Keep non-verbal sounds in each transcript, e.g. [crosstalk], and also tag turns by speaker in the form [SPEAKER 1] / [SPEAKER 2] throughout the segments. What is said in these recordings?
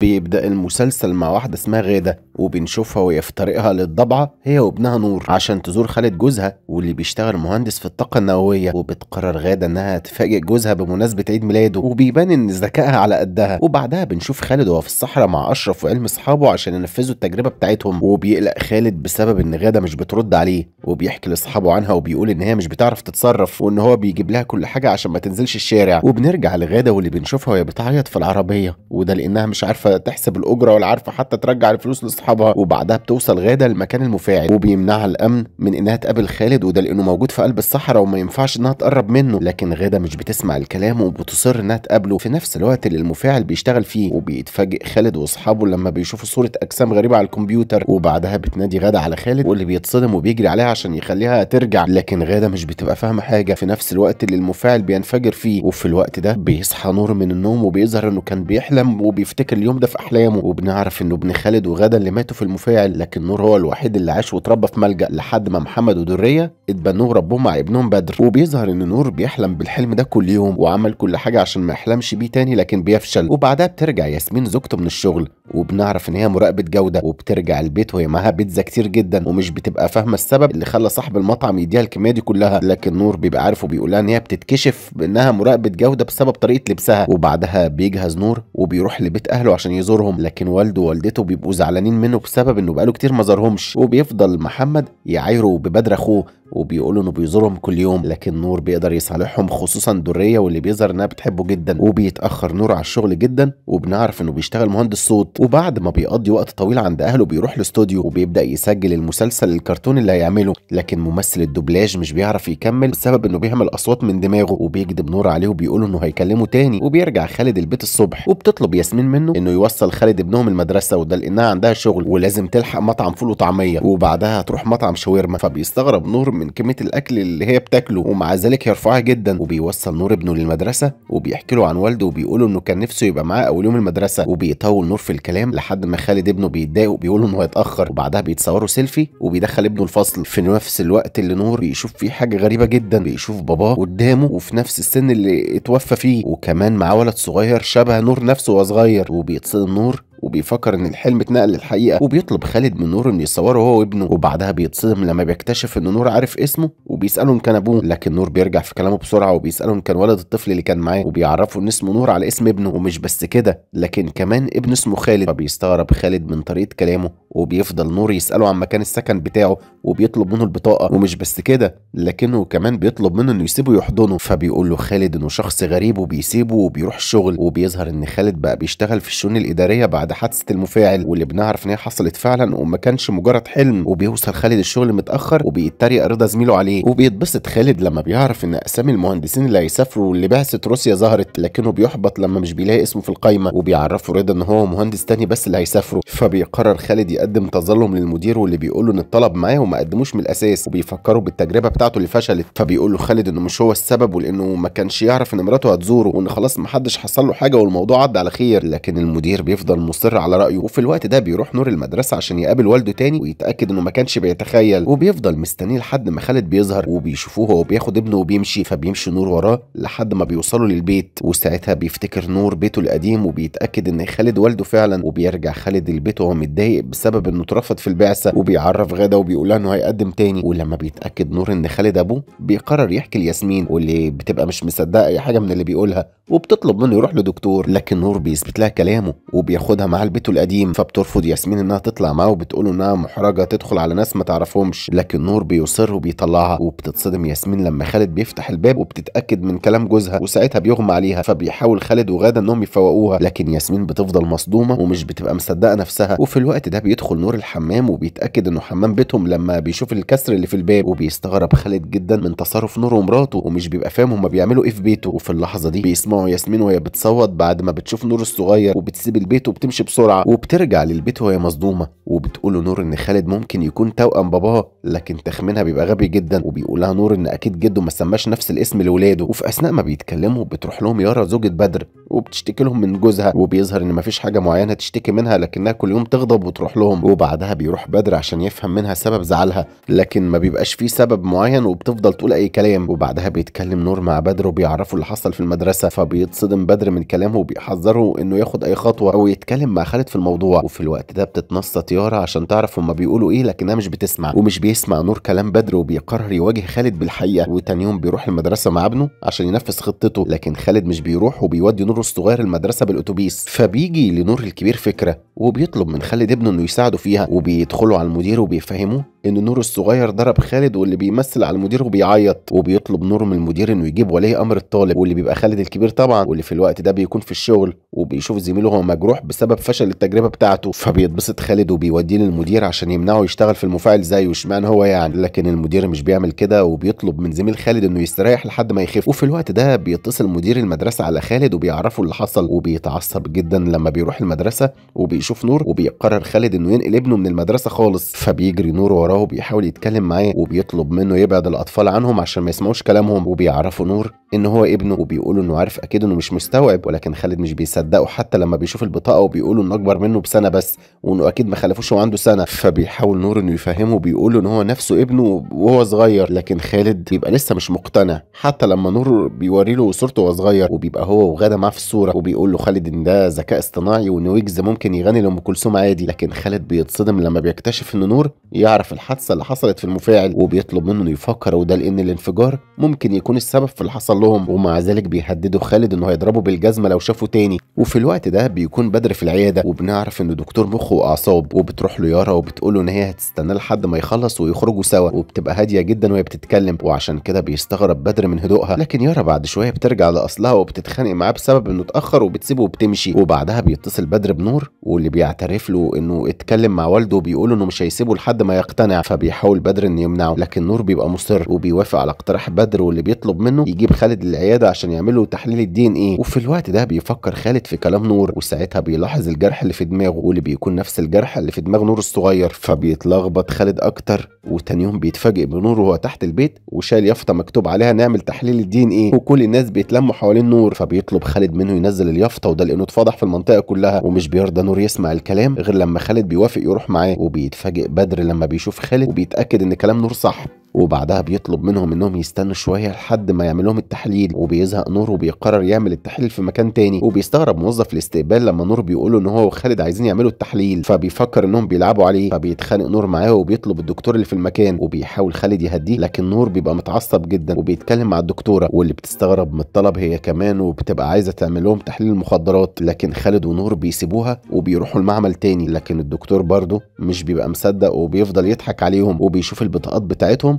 [SPEAKER 1] بيبدأ المسلسل مع واحدة اسمها غادة وبنشوفها وهي في طريقها للضبعة هي وابنها نور عشان تزور خالد جوزها واللي بيشتغل مهندس في الطاقة النووية وبتقرر غادة انها تفاجئ جوزها بمناسبة عيد ميلاده وبيبان ان ذكائها على قدها وبعدها بنشوف خالد وهو في الصحراء مع اشرف وعلم اصحابه عشان ينفذوا التجربة بتاعتهم وبيقلق خالد بسبب ان غادة مش بترد عليه وبيحكي لاصحابه عنها وبيقول ان هي مش بتعرف تتصرف وان هو بيجيب لها كل حاجة عشان ما تنزلش الشارع وبنرجع لغادة واللي بنشوفها وهي بتعيط في العربية وده لانها مش عارفة عارفه تحسب الاجره ولا عارفه حتى ترجع الفلوس لاصحابها وبعدها بتوصل غاده لمكان المفاعل وبيمنعها الامن من انها تقابل خالد وده لانه موجود في قلب الصحراء وما ينفعش انها تقرب منه لكن غاده مش بتسمع الكلام وبتصر انها تقابله في نفس الوقت اللي المفاعل بيشتغل فيه وبيتفاجئ خالد واصحابه لما بيشوفوا صوره اجسام غريبه على الكمبيوتر وبعدها بتنادي غاده على خالد واللي بيتصدم وبيجري عليها عشان يخليها ترجع لكن غاده مش بتبقى فاهمه حاجه في نفس الوقت اللي المفاعل بينفجر فيه وفي الوقت ده بيصحى نور من النوم وبيظهر انه كان بيحلم وبيفتكر اليوم ده في احلامه وبنعرف انه ابن خالد وغدا اللي ماتوا في المفاعل لكن نور هو الوحيد اللي عاش واتربى في ملجا لحد ما محمد ودريه اتبنوه ربهم مع ابنهم بدر وبيظهر ان نور بيحلم بالحلم ده كل يوم وعمل كل حاجه عشان ما يحلمش بيه تاني لكن بيفشل وبعدها بترجع ياسمين زوجته من الشغل وبنعرف ان هي مراقبه جوده وبترجع البيت وهي معاها بيتزا كتير جدا ومش بتبقى فاهمه السبب اللي خلى صاحب المطعم يديها الكميه دي كلها لكن نور بيبقى عارف وبيقول لها ان هي بتتكشف بانها مراقبه جوده بسبب طريقه لبسها وبعدها بيجهز نور وبيروح لبيت اهله عشان يزورهم لكن والده ووالدته بيبقوا زعلانين منه بسبب انه بقاله كتير ما زارهمش وبيفضل محمد يعايره ببدر اخوه وبيقولوا انه بيزورهم كل يوم لكن نور بيقدر يصالحهم خصوصا دريه واللي بيظهر انها بتحبه جدا وبيتاخر نور على الشغل جدا وبنعرف انه بيشتغل مهندس صوت وبعد ما بيقضي وقت طويل عند اهله بيروح الاستوديو وبيبدا يسجل المسلسل الكرتون اللي هيعمله لكن ممثل الدوبلاج مش بيعرف يكمل بسبب انه بيعمل اصوات من دماغه وبيكذب نور عليه وبيقول انه هيكلمه تاني وبيرجع خالد البيت الصبح وبتطلب ياسمين منه انه يوصل خالد ابنهم المدرسه وده لانها عندها شغل ولازم تلحق مطعم فول وطعميه وبعدها هتروح مطعم شاورما فبيستغرب نور من كميه الاكل اللي هي بتاكله ومع ذلك يرفعها جدا وبيوصل نور ابنه للمدرسه وبيحكي له عن والده وبيقول انه كان نفسه يبقى معاه اول يوم المدرسه وبيطول نور في الكلام لحد ما خالد ابنه بيتضايق وبيقول انه هيتاخر وبعدها بيتصوروا سيلفي وبيدخل ابنه الفصل في نفس الوقت اللي نور بيشوف فيه حاجه غريبه جدا بيشوف باباه قدامه وفي نفس السن اللي اتوفى فيه وكمان معاه ولد صغير شبه نور نفسه وهو صغير وبيتصور Ценур وبيفكر ان الحلم اتنقل للحقيقه وبيطلب خالد من نور انه يصوره هو وابنه وبعدها بيتصدم لما بيكتشف ان نور عارف اسمه وبيساله ان كان ابوه لكن نور بيرجع في كلامه بسرعه وبيساله ان كان ولد الطفل اللي كان معاه وبيعرفه ان اسمه نور على اسم ابنه ومش بس كده لكن كمان ابن اسمه خالد فبيستغرب خالد من طريقه كلامه وبيفضل نور يساله عن مكان السكن بتاعه وبيطلب منه البطاقه ومش بس كده لكنه كمان بيطلب منه انه يسيبه يحضنه فبيقول له خالد انه شخص غريب وبيسيبه وبيروح الشغل وبيظهر ان خالد بقى بيشتغل في الشؤون الاداريه بعد بعد حادثه المفاعل واللي بنعرف ان هي حصلت فعلا وما كانش مجرد حلم وبيوصل خالد الشغل متاخر وبيتريق رضا زميله عليه وبيتبسط خالد لما بيعرف ان اسامي المهندسين اللي هيسافروا لبعثه روسيا ظهرت لكنه بيحبط لما مش بيلاقي اسمه في القايمه وبيعرفه رضا ان هو مهندس تاني بس اللي هيسافروا فبيقرر خالد يقدم تظلم للمدير واللي بيقول له ان الطلب معاه وما قدموش من الاساس وبيفكره بالتجربه بتاعته اللي فشلت فبيقول له خالد انه مش هو السبب ولانه ما كانش يعرف ان مراته هتزوره وان خلاص ما حدش حصل له حاجه والموضوع عدى على خير لكن المدير بيفضل مصر على رأيه وفي الوقت ده بيروح نور المدرسة عشان يقابل والده تاني ويتأكد إنه ما كانش بيتخيل وبيفضل مستنيه لحد ما خالد بيظهر وبيشوفوه وهو بياخد ابنه وبيمشي فبيمشي نور وراه لحد ما بيوصلوا للبيت وساعتها بيفتكر نور بيته القديم وبيتأكد إن خالد والده فعلا وبيرجع خالد البيت وهو متضايق بسبب إنه اترفض في البعثة وبيعرف غادة وبيقول إنه هيقدم تاني ولما بيتأكد نور إن خالد أبوه بيقرر يحكي لياسمين واللي بتبقى مش مصدقة أي حاجة من اللي بيقولها وبتطلب منه يروح لدكتور لكن نور بيثبت لها كلامه وبياخدها مع البيت القديم فبترفض ياسمين انها تطلع معاه وبتقوله انها محرجه تدخل على ناس ما تعرفهمش لكن نور بيصر وبيطلعها وبتتصدم ياسمين لما خالد بيفتح الباب وبتتاكد من كلام جوزها وساعتها بيغمى عليها فبيحاول خالد وغاده انهم يفوقوها لكن ياسمين بتفضل مصدومه ومش بتبقى مصدقه نفسها وفي الوقت ده بيدخل نور الحمام وبيتاكد انه حمام بيتهم لما بيشوف الكسر اللي في الباب وبيستغرب خالد جدا من تصرف نور ومراته ومش بيبقى فاهم هما بيعملوا ايه في بيته وفي اللحظه دي بيسمعوا ياسمين وهي بتصوت بعد ما بتشوف نور الصغير وبتسيب البيت وبتمشي بتمشي بسرعه وبترجع للبيت وهي مصدومه وبتقول نور ان خالد ممكن يكون توأم باباها لكن تخمينها بيبقى غبي جدا وبيقولها نور ان اكيد جده ما سماش نفس الاسم لولاده وفي اثناء ما بيتكلموا بتروح لهم يارا زوجة بدر وبتشتكي لهم من جوزها وبيظهر ان مفيش حاجه معينه تشتكي منها لكنها كل يوم تغضب وتروح لهم وبعدها بيروح بدر عشان يفهم منها سبب زعلها لكن ما بيبقاش فيه سبب معين وبتفضل تقول اي كلام وبعدها بيتكلم نور مع بدر وبيعرفوا اللي حصل في المدرسه فبيتصدم بدر من كلامه وبيحذره انه ياخد اي خطوه او يتكلم مع خالد في الموضوع وفي الوقت ده بتتنصت يارا عشان تعرف هما بيقولوا ايه لكنها مش بتسمع ومش بيسمع نور كلام بدر وبيقرر يواجه خالد بالحقيقه وتاني يوم بيروح المدرسه مع ابنه عشان ينفذ خطته لكن خالد مش بيروح وبيودي نور نور الصغير المدرسه بالاتوبيس فبيجي لنور الكبير فكره وبيطلب من خالد ابنه انه يساعده فيها وبيدخلوا على المدير وبيفهموه ان نور الصغير ضرب خالد واللي بيمثل على المدير وبيعيط وبيطلب نور من المدير انه يجيب ولي امر الطالب واللي بيبقى خالد الكبير طبعا واللي في الوقت ده بيكون في الشغل وبيشوف زميله هو مجروح بسبب فشل التجربه بتاعته فبيتبسط خالد وبيوديه للمدير عشان يمنعه يشتغل في المفاعل زيه اشمعنى هو يعني لكن المدير مش بيعمل كده وبيطلب من زميل خالد انه يستريح لحد ما يخف وفي الوقت ده بيتصل مدير المدرسه على خالد وبيعرفه اللي حصل وبيتعصب جدا لما بيروح المدرسه وبيشوف نور وبيقرر خالد انه ينقل ابنه من المدرسه خالص فبيجري نور وراه وراه بيحاول يتكلم معاه وبيطلب منه يبعد الاطفال عنهم عشان ما يسمعوش كلامهم وبيعرفوا نور ان هو ابنه وبيقولوا انه عارف اكيد انه مش مستوعب ولكن خالد مش بيصدقه حتى لما بيشوف البطاقه وبيقولوا انه اكبر منه بسنه بس وانه اكيد ما خلفوش وعنده سنه فبيحاول نور انه يفهمه وبيقول ان هو نفسه ابنه وهو صغير لكن خالد بيبقى لسه مش مقتنع حتى لما نور بيوري له صورته وهو صغير وبيبقى هو وغاده معاه في الصوره وبيقول له خالد ان ده ذكاء اصطناعي وان ويجز ممكن يغني لام كلثوم عادي لكن خالد بيتصدم لما بيكتشف ان نور يعرف الحادثه اللي حصلت في المفاعل وبيطلب منه انه يفكر وده لان الانفجار ممكن يكون السبب في اللي حصل بيحصل لهم ومع ذلك بيهددوا خالد انه هيضربه بالجزمه لو شافه تاني وفي الوقت ده بيكون بدر في العياده وبنعرف ان دكتور مخ واعصاب وبتروح له يارا وبتقول له ان هي هتستناه لحد ما يخلص ويخرجوا سوا وبتبقى هاديه جدا وهي بتتكلم وعشان كده بيستغرب بدر من هدوءها لكن يارا بعد شويه بترجع لاصلها وبتتخانق معاه بسبب انه اتاخر وبتسيبه وبتمشي وبعدها بيتصل بدر بنور واللي بيعترف له انه اتكلم مع والده وبيقول انه مش هيسيبه لحد ما يقتنع فبيحاول بدر انه يمنعه لكن نور بيبقى مصر وبيوافق على اقتراح بدر واللي بيطلب منه يجيب خالد خالد للعياده عشان يعملوا تحليل الدي ان ايه وفي الوقت ده بيفكر خالد في كلام نور وساعتها بيلاحظ الجرح اللي في دماغه واللي بيكون نفس الجرح اللي في دماغ نور الصغير فبيتلخبط خالد اكتر وتاني يوم بيتفاجئ بنور وهو تحت البيت وشايل يافطه مكتوب عليها نعمل تحليل الدي ان ايه وكل الناس بيتلموا حوالين نور فبيطلب خالد منه ينزل اليافطه وده لانه اتفضح في المنطقه كلها ومش بيرضى نور يسمع الكلام غير لما خالد بيوافق يروح معاه وبيتفاجئ بدر لما بيشوف خالد وبيتاكد ان كلام نور صح وبعدها بيطلب منهم انهم يستنوا شويه لحد ما يعمل لهم التحليل وبيزهق نور وبيقرر يعمل التحليل في مكان تاني وبيستغرب موظف الاستقبال لما نور له ان هو وخالد عايزين يعملوا التحليل فبيفكر انهم بيلعبوا عليه فبيتخانق نور معاه وبيطلب الدكتور اللي في المكان وبيحاول خالد يهديه لكن نور بيبقى متعصب جدا وبيتكلم مع الدكتوره واللي بتستغرب من الطلب هي كمان وبتبقى عايزه تعمل لهم تحليل المخدرات لكن خالد ونور بيسيبوها وبيروحوا المعمل تاني لكن الدكتور برضه مش بيبقى مصدق وبيفضل يضحك عليهم وبيشوف البطاقات بتاعتهم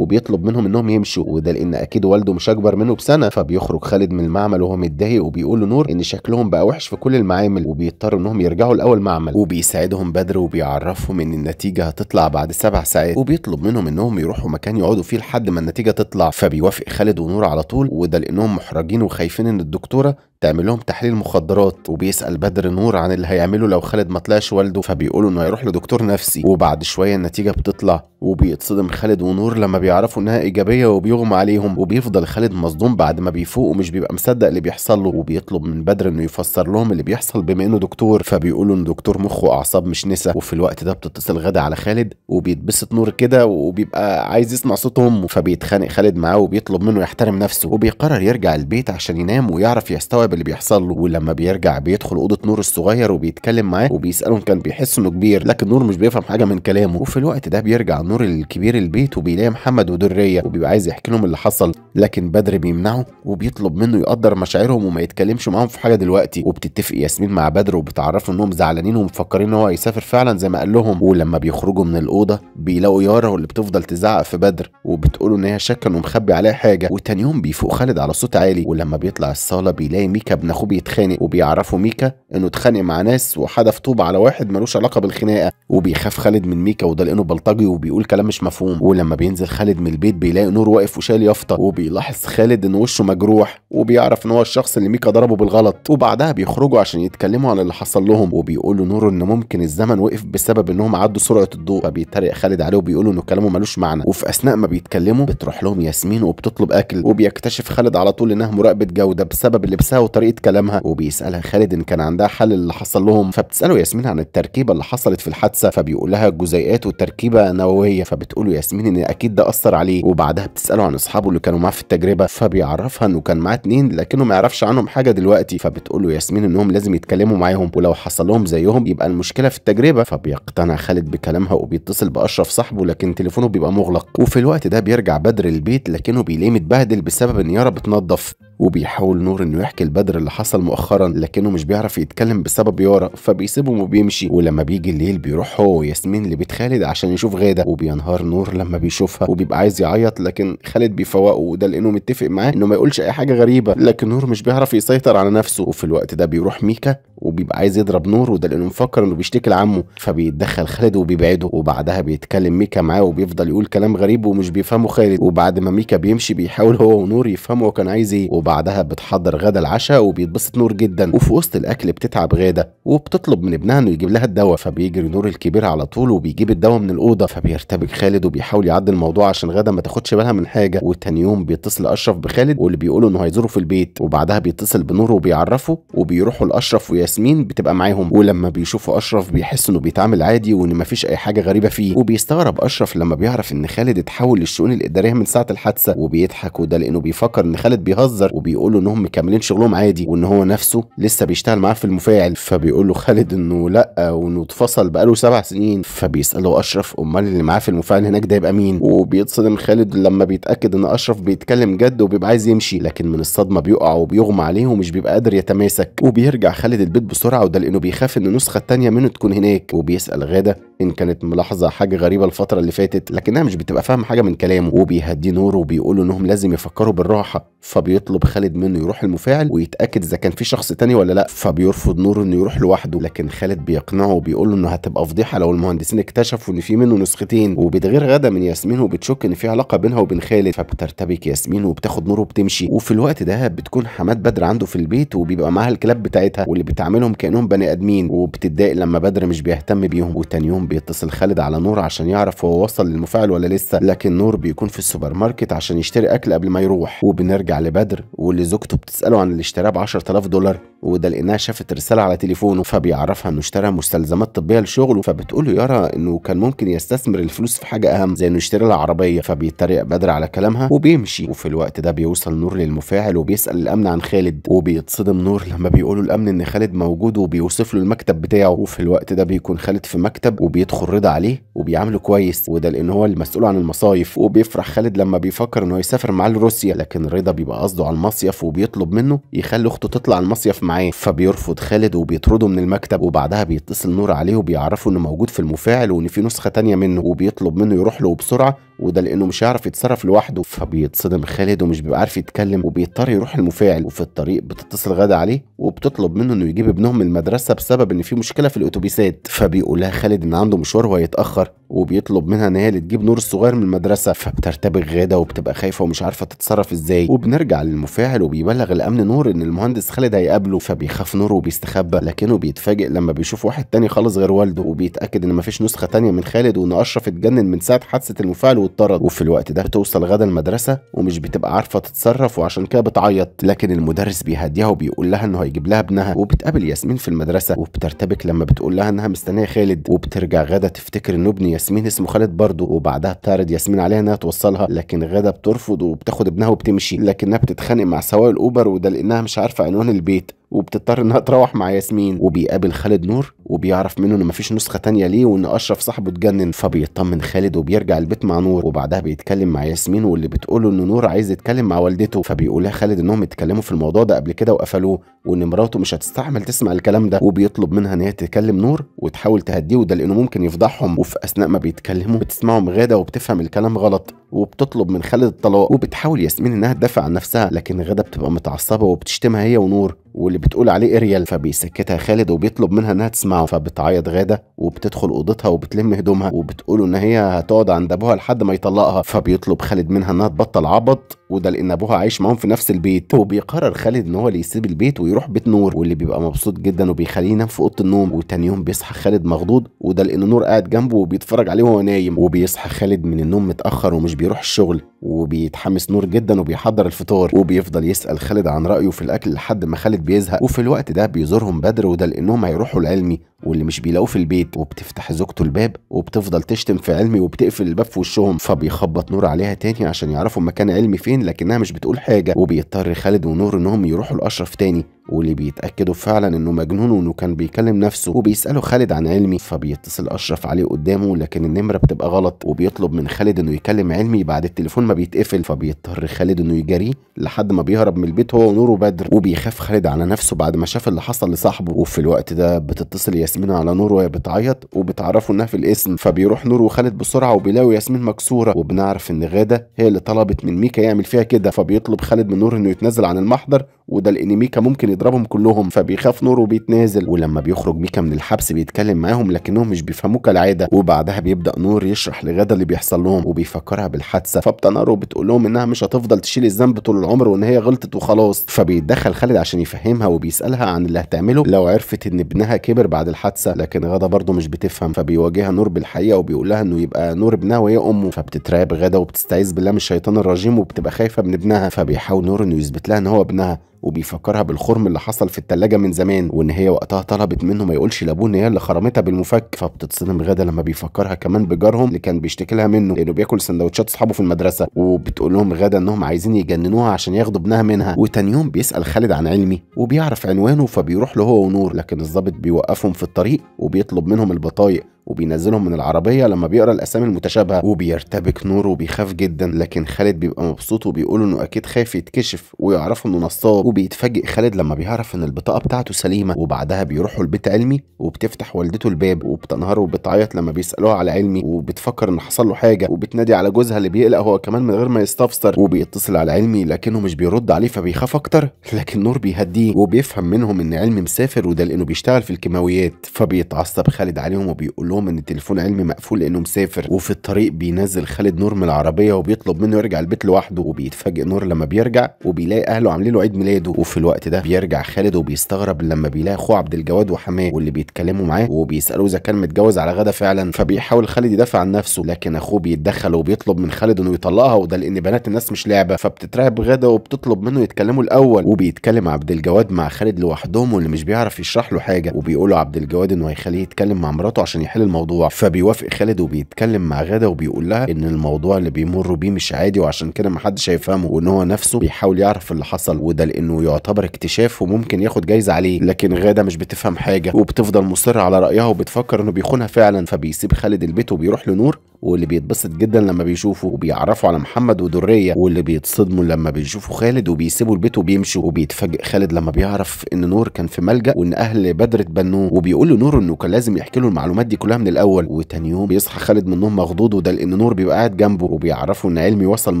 [SPEAKER 1] وبيطلب منهم انهم يمشوا وده لان اكيد والده مش اكبر منه بسنه فبيخرج خالد من المعمل وهو متضايق وبيقول له نور ان شكلهم بقى وحش في كل المعامل وبيضطروا انهم يرجعوا لاول معمل وبيساعدهم بدر وبيعرفهم ان النتيجه هتطلع بعد سبع ساعات وبيطلب منهم انهم يروحوا مكان يقعدوا فيه لحد ما النتيجه تطلع فبيوافق خالد ونور على طول وده لانهم محرجين وخايفين ان الدكتوره تعمل لهم تحليل مخدرات وبيسأل بدر نور عن اللي هيعمله لو خالد ما طلعش والده فبيقولوا انه هيروح لدكتور نفسي وبعد شويه النتيجه بتطلع وبيتصدم خالد ونور لما بي بيعرفوا انها ايجابيه وبيغمى عليهم وبيفضل خالد مصدوم بعد ما بيفوق ومش بيبقى مصدق اللي بيحصل له وبيطلب من بدر انه يفسر لهم اللي بيحصل بما انه دكتور فبيقولوا ان دكتور مخ واعصاب مش نسا وفي الوقت ده بتتصل غدا على خالد وبيتبسط نور كده وبيبقى عايز يسمع صوت امه فبيتخانق خالد معاه وبيطلب منه يحترم نفسه وبيقرر يرجع البيت عشان ينام ويعرف يستوعب اللي بيحصل له ولما بيرجع بيدخل اوضه نور الصغير وبيتكلم معاه وبيساله كان بيحس انه كبير لكن نور مش بيفهم حاجه من كلامه وفي الوقت ده بيرجع نور الكبير البيت وبيلاقي محمد محمد ودريه وبيبقى عايز يحكي لهم اللي حصل لكن بدر بيمنعه وبيطلب منه يقدر مشاعرهم وما يتكلمش معاهم في حاجه دلوقتي وبتتفق ياسمين مع بدر وبتعرفه انهم زعلانين ومفكرين ان هو هيسافر فعلا زي ما قال لهم ولما بيخرجوا من الاوضه بيلاقوا يارا واللي بتفضل تزعق في بدر وبتقوله ان هي شاكه انه مخبي عليها حاجه وتاني يوم بيفوق خالد على صوت عالي ولما بيطلع الصاله بيلاقي ميكا ابن اخوه بيتخانق وبيعرفوا ميكا انه اتخانق مع ناس وحدف طوب على واحد ملوش علاقه بالخناقه وبيخاف خالد من ميكا وده لانه بلطجي وبيقول كلام مش مفهوم ولما بينزل خالد من البيت بيلاقي نور واقف وشايل يافطه وبيلاحظ خالد ان وشه مجروح وبيعرف ان هو الشخص اللي ميكا ضربه بالغلط وبعدها بيخرجوا عشان يتكلموا عن اللي حصل لهم وبيقولوا نور ان ممكن الزمن وقف بسبب انهم عدوا سرعه الضوء فبيتريق خالد عليه وبيقولوا انه كلامه ملوش معنى وفي اثناء ما بيتكلموا بتروح لهم ياسمين وبتطلب اكل وبيكتشف خالد على طول انها مراقبه جوده بسبب لبسها وطريقه كلامها وبيسالها خالد ان كان عندها حل اللي حصل لهم فبتساله ياسمين عن التركيبه اللي حصلت في الحادثه فبيقول لها الجزيئات وتركيبه نوويه فبتقول ياسمين ان اكيد ده اثر عليه وبعدها بتساله عن اصحابه اللي كانوا معاه في التجربه فبيعرفها انه كان معاه اتنين لكنه ما يعرفش عنهم حاجه دلوقتي فبتقول له ياسمين انهم لازم يتكلموا معاهم ولو حصل لهم زيهم يبقى المشكله في التجربه فبيقتنع خالد بكلامها وبيتصل باشرف صاحبه لكن تليفونه بيبقى مغلق وفي الوقت ده بيرجع بدر البيت لكنه بيلاقيه متبهدل بسبب ان يارا بتنظف وبيحاول نور انه يحكي البدر اللي حصل مؤخرا لكنه مش بيعرف يتكلم بسبب يارا فبيسيبهم وبيمشي ولما بيجي الليل بيروح هو وياسمين لبيت خالد عشان يشوف غاده وبينهار نور لما بيشوفها وبيبقى عايز يعيط لكن خالد بيفوقه وده لانه متفق معاه انه ما يقولش اي حاجه غريبه لكن نور مش بيعرف يسيطر على نفسه وفي الوقت ده بيروح ميكا وبيبقى عايز يضرب نور وده لانه مفكر انه بيشتكي لعمه فبيتدخل خالد وبيبعده وبعدها بيتكلم ميكا معاه وبيفضل يقول كلام غريب ومش بيفهمه خالد وبعد ما ميكا بيمشي بيحاول هو ونور يفهموا كان عايز ايه وبعدها بتحضر غدا العشاء وبيتبسط نور جدا وفي وسط الاكل بتتعب غاده وبتطلب من ابنها انه يجيب لها الدواء فبيجري نور الكبير على طول وبيجيب الدواء من الاوضه فبيرتبك خالد وبيحاول يعدي الموضوع عشان غاده ما تاخدش بالها من حاجه وتاني يوم بيتصل اشرف بخالد واللي بيقوله انه هيزوره في البيت وبعدها بيتصل بنور وبيعرفه وبيروحوا لاشرف وياسمين بتبقى معاهم ولما بيشوفوا اشرف بيحس انه بيتعامل عادي وان مفيش اي حاجه غريبه فيه وبيستغرب اشرف لما بيعرف ان خالد اتحول للشؤون الاداريه من ساعه الحادثه وبيضحك وده لانه بيفكر ان خالد بيهزر وبيقول له انهم مكملين شغلهم عادي وان هو نفسه لسه بيشتغل معاه في المفاعل فبيقول له خالد انه لا وانه اتفصل بقاله سبع سنين فبيساله اشرف امال اللي معاه في المفاعل هناك ده يبقى مين وبيتصدم خالد لما بيتاكد ان اشرف بيتكلم جد وبيبقى عايز يمشي لكن من الصدمه بيقع وبيغمى عليه ومش بيبقى قادر يتماسك وبيرجع خالد البيت بسرعه وده لانه بيخاف ان النسخه الثانيه منه تكون هناك وبيسال غاده ان كانت ملاحظه حاجه غريبه الفتره اللي فاتت لكنها مش بتبقى فاهمه حاجه من كلامه وبيهدي نور وبيقول له انهم لازم يفكروا بالراحه فبيطلب خالد منه يروح المفاعل ويتاكد اذا كان في شخص تاني ولا لا فبيرفض نور انه يروح لوحده لكن خالد بيقنعه وبيقول له انه هتبقى فضيحه لو المهندسين اكتشفوا ان في منه نسختين وبتغير غدا من ياسمين وبتشك ان في علاقه بينها وبين خالد فبترتبك ياسمين وبتاخد نور وبتمشي وفي الوقت ده بتكون حماد بدر عنده في البيت وبيبقى معاها الكلاب بتاعتها واللي بتعاملهم كانهم بني ادمين وبتتضايق لما بدر مش بيهتم بيهم وتاني يوم بيتصل خالد على نور عشان يعرف هو وصل للمفاعل ولا لسه لكن نور بيكون في السوبر ماركت عشان يشتري اكل قبل ما يروح وبنرجع لبدر واللي زوجته بتساله عن اللي اشتراه ب 10000 دولار وده لانها شافت رساله على تليفونه فبيعرفها انه اشترى مستلزمات طبيه لشغله فبتقول له يرى انه كان ممكن يستثمر الفلوس في حاجه اهم زي انه يشتري لها عربيه فبيتريق بدر على كلامها وبيمشي وفي الوقت ده بيوصل نور للمفاعل وبيسال الامن عن خالد وبيتصدم نور لما بيقولوا الامن ان خالد موجود وبيوصف له المكتب بتاعه وفي الوقت ده بيكون خالد في مكتب وبي بيدخل رضا عليه وبيعامله كويس وده لان هو المسؤول عن المصايف وبيفرح خالد لما بيفكر انه يسافر معاه لروسيا لكن رضا بيبقى قصده على المصيف وبيطلب منه يخلي اخته تطلع المصيف معاه فبيرفض خالد وبيطرده من المكتب وبعدها بيتصل نور عليه وبيعرفه انه موجود في المفاعل وان في نسخه تانية منه وبيطلب منه يروح له بسرعه وده لانه مش هيعرف يتصرف لوحده فبيتصدم خالد ومش بيبقى عارف يتكلم وبيضطر يروح المفاعل وفي الطريق بتتصل غدا عليه وبتطلب منه انه يجيب ابنهم المدرسه بسبب ان في مشكله في الاتوبيسات فبيقولها خالد ان عنده مشوار وهيتاخر وبيطلب منها ان هي اللي تجيب نور الصغير من المدرسه فبترتبك غاده وبتبقى خايفه ومش عارفه تتصرف ازاي وبنرجع للمفاعل وبيبلغ الامن نور ان المهندس خالد هيقابله فبيخاف نور وبيستخبى لكنه بيتفاجئ لما بيشوف واحد تاني خالص غير والده وبيتاكد ان مفيش نسخه تانيه من خالد وان اشرف اتجنن من ساعه حادثه المفاعل واتطرد وفي الوقت ده بتوصل غاده المدرسه ومش بتبقى عارفه تتصرف وعشان كده بتعيط لكن المدرس بيهديها وبيقول لها انه هيجيب لها ابنها وبتقابل ياسمين في المدرسه وبترتبك لما بتقول لها انها مستنيه خالد وبترجع غاده تفتكر ان ابن ياسمين اسمه خالد برضه وبعدها بتعرض ياسمين عليها انها توصلها لكن غاده بترفض وبتاخد ابنها وبتمشي لكنها بتتخانق مع سواق الاوبر وده لانها مش عارفه عنوان البيت وبتضطر انها تروح مع ياسمين وبيقابل خالد نور وبيعرف منه ان مفيش نسخه تانية ليه وان اشرف صاحبه اتجنن فبيطمن خالد وبيرجع البيت مع نور وبعدها بيتكلم مع ياسمين واللي بتقوله ان نور عايز يتكلم مع والدته فبيقول لها خالد انهم اتكلموا في الموضوع ده قبل كده وقفلوه وان مراته مش هتستحمل تسمع الكلام ده وبيطلب منها ان هي تكلم نور وتحاول تهديه وده لانه ممكن يفضحهم وفي اثناء ما بيتكلموا بتسمعهم غاده وبتفهم الكلام غلط وبتطلب من خالد الطلاق وبتحاول ياسمين انها تدافع عن نفسها لكن غاده بتبقى متعصبه وبتشتمها هي ونور واللي بتقول عليه اريال فبيسكتها خالد وبيطلب منها انها تسمعه فبتعيط غاده وبتدخل اوضتها وبتلم هدومها وبتقول ان هي هتقعد عند ابوها لحد ما يطلقها فبيطلب خالد منها انها تبطل عبط وده لان ابوها عايش معاهم في نفس البيت وبيقرر خالد ان هو اللي يسيب البيت ويروح بيت نور واللي بيبقى مبسوط جدا وبيخليه ينام في اوضه النوم وتاني يوم بيصحى خالد مخضوض وده لان نور قاعد جنبه وبيتفرج عليه وهو نايم وبيصحى خالد من النوم متاخر ومش بيروح الشغل وبيتحمس نور جدا وبيحضر الفطار وبيفضل يسال خالد عن رايه في الاكل لحد ما خالد بيزهق وفي الوقت ده بيزورهم بدر وده لانهم هيروحوا العلمي واللي مش بيلاقوه في البيت وبتفتح زوجته الباب وبتفضل تشتم في علمي وبتقفل الباب في وشهم فبيخبط نور عليها تاني عشان يعرفوا مكان علمي فين لكنها مش بتقول حاجه وبيضطر خالد ونور انهم يروحوا لاشرف تاني واللي بيتاكدوا فعلا انه مجنون وانه كان بيكلم نفسه وبيسالوا خالد عن علمي فبيتصل اشرف عليه قدامه لكن النمره بتبقى غلط وبيطلب من خالد انه يكلم علمي بعد التليفون ما بيتقفل فبيضطر خالد انه يجري لحد ما بيهرب من البيت هو ونور وبدر وبيخاف خالد على نفسه بعد ما شاف اللي حصل لصاحبه وفي الوقت ده بتتصل ياسمين على نور وهي بتعيط وبتعرفه انها في الاسم فبيروح نور وخالد بسرعه وبيلاقوا ياسمين مكسوره وبنعرف ان غاده هي اللي طلبت من ميكا يعمل فيها كده فبيطلب خالد من نور انه يتنزل عن المحضر وده لان ميكا ممكن يضربهم كلهم فبيخاف نور وبيتنازل ولما بيخرج ميكا من الحبس بيتكلم معاهم لكنهم مش بيفهموه كالعاده وبعدها بيبدا نور يشرح لغدا اللي بيحصل لهم وبيفكرها بالحادثه فبتنار وبتقول لهم انها مش هتفضل تشيل الذنب طول العمر وان هي غلطت وخلاص فبيتدخل خالد عشان يفهمها وبيسالها عن اللي هتعمله لو عرفت ان ابنها كبر بعد الحادثه لكن غدا برضه مش بتفهم فبيواجهها نور بالحقيقه وبيقول لها انه يبقى نور ابنها وهي امه فبتترعب غدا وبتستعيذ بالله من الشيطان الرجيم وبتبقى خايفه من ابنها فبيحاول نور انه يثبت لها ان هو ابنها وبيفكرها بالخرم اللي حصل في التلاجة من زمان وان هي وقتها طلبت منه ما يقولش لابوه ان هي اللي خرمتها بالمفك فبتتصدم غدا لما بيفكرها كمان بجارهم اللي كان بيشتكي لها منه لانه بياكل سندوتشات اصحابه في المدرسه وبتقول لهم غدا انهم عايزين يجننوها عشان ياخدوا ابنها منها وتاني يوم بيسال خالد عن علمي وبيعرف عنوانه فبيروح له هو ونور لكن الظابط بيوقفهم في الطريق وبيطلب منهم البطايق وبينزلهم من العربيه لما بيقرا الاسامي المتشابهه وبيرتبك نور وبيخاف جدا لكن خالد بيبقى مبسوط وبيقول انه اكيد خايف يتكشف ويعرفوا انه نصاب وبيتفاجئ خالد لما بيعرف ان البطاقه بتاعته سليمه وبعدها بيروحوا لبيت علمي وبتفتح والدته الباب وبتنهار وبتعيط لما بيسالوها على علمي وبتفكر ان حصل له حاجه وبتنادي على جوزها اللي بيقلق هو كمان من غير ما يستفسر وبيتصل على علمي لكنه مش بيرد عليه فبيخاف اكتر [laughs] لكن نور بيهديه وبيفهم منهم ان علمي مسافر وده لانه بيشتغل في الكيماويات فبيتعصب خالد عليهم وبيقول لهم ان تليفون علمي مقفول لانه مسافر وفي الطريق بينزل خالد نور من العربيه وبيطلب منه يرجع البيت لوحده وبيتفاجئ نور لما بيرجع وبيلاقي اهله عاملين له عيد ميلاده وفي الوقت ده بيرجع خالد وبيستغرب لما بيلاقي اخوه عبد الجواد وحماه واللي بيتكلموا معاه وبيسالوه اذا كان متجوز على غدا فعلا فبيحاول خالد يدافع عن نفسه لكن اخوه بيتدخل وبيطلب من خالد انه يطلقها وده لان بنات الناس مش لعبه فبتترعب غدا وبتطلب منه يتكلموا الاول وبيتكلم عبد الجواد مع خالد لوحدهم واللي مش بيعرف يشرح له حاجه وبيقولوا عبد الجواد انه هيخليه يتكلم مع مراته عشان يحل حل الموضوع فبيوافق خالد وبيتكلم مع غاده وبيقول لها ان الموضوع اللي بيمروا بيه مش عادي وعشان كده محدش هيفهمه وان هو نفسه بيحاول يعرف اللي حصل وده لانه يعتبر اكتشاف وممكن ياخد جايزه عليه لكن غاده مش بتفهم حاجه وبتفضل مصره على رايها وبتفكر انه بيخونها فعلا فبيسيب خالد البيت وبيروح لنور واللي بيتبسط جدا لما بيشوفه وبيعرفوا على محمد ودريه واللي بيتصدموا لما بيشوفوا خالد وبيسيبوا البيت وبيمشوا وبيتفاجئ خالد لما بيعرف ان نور كان في ملجا وان اهل بدر اتبنوه وبيقول لنور انه كان لازم يحكي له المعلومات دي كلها كلها من الاول وتاني يوم بيصحى خالد منهم مخضوض وده لان نور بيبقى قاعد جنبه وبيعرفوا ان علمي وصل من